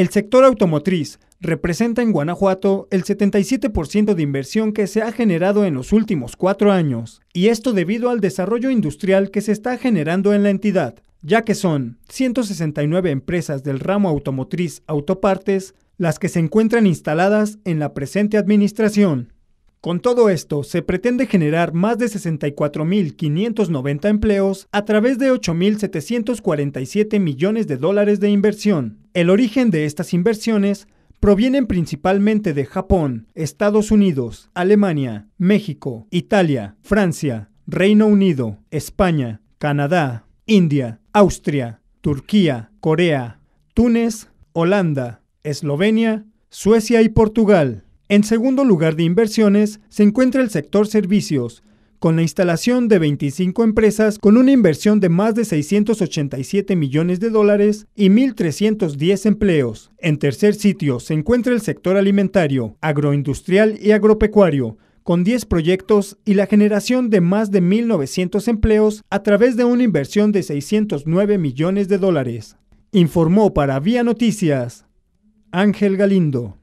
El sector automotriz representa en Guanajuato el 77% de inversión que se ha generado en los últimos cuatro años, y esto debido al desarrollo industrial que se está generando en la entidad, ya que son 169 empresas del ramo automotriz autopartes las que se encuentran instaladas en la presente administración. Con todo esto, se pretende generar más de 64.590 empleos a través de 8.747 millones de dólares de inversión. El origen de estas inversiones provienen principalmente de Japón, Estados Unidos, Alemania, México, Italia, Francia, Reino Unido, España, Canadá, India, Austria, Turquía, Corea, Túnez, Holanda, Eslovenia, Suecia y Portugal. En segundo lugar de inversiones se encuentra el sector servicios, con la instalación de 25 empresas con una inversión de más de 687 millones de dólares y 1.310 empleos. En tercer sitio se encuentra el sector alimentario, agroindustrial y agropecuario, con 10 proyectos y la generación de más de 1.900 empleos a través de una inversión de 609 millones de dólares. Informó para Vía Noticias Ángel Galindo.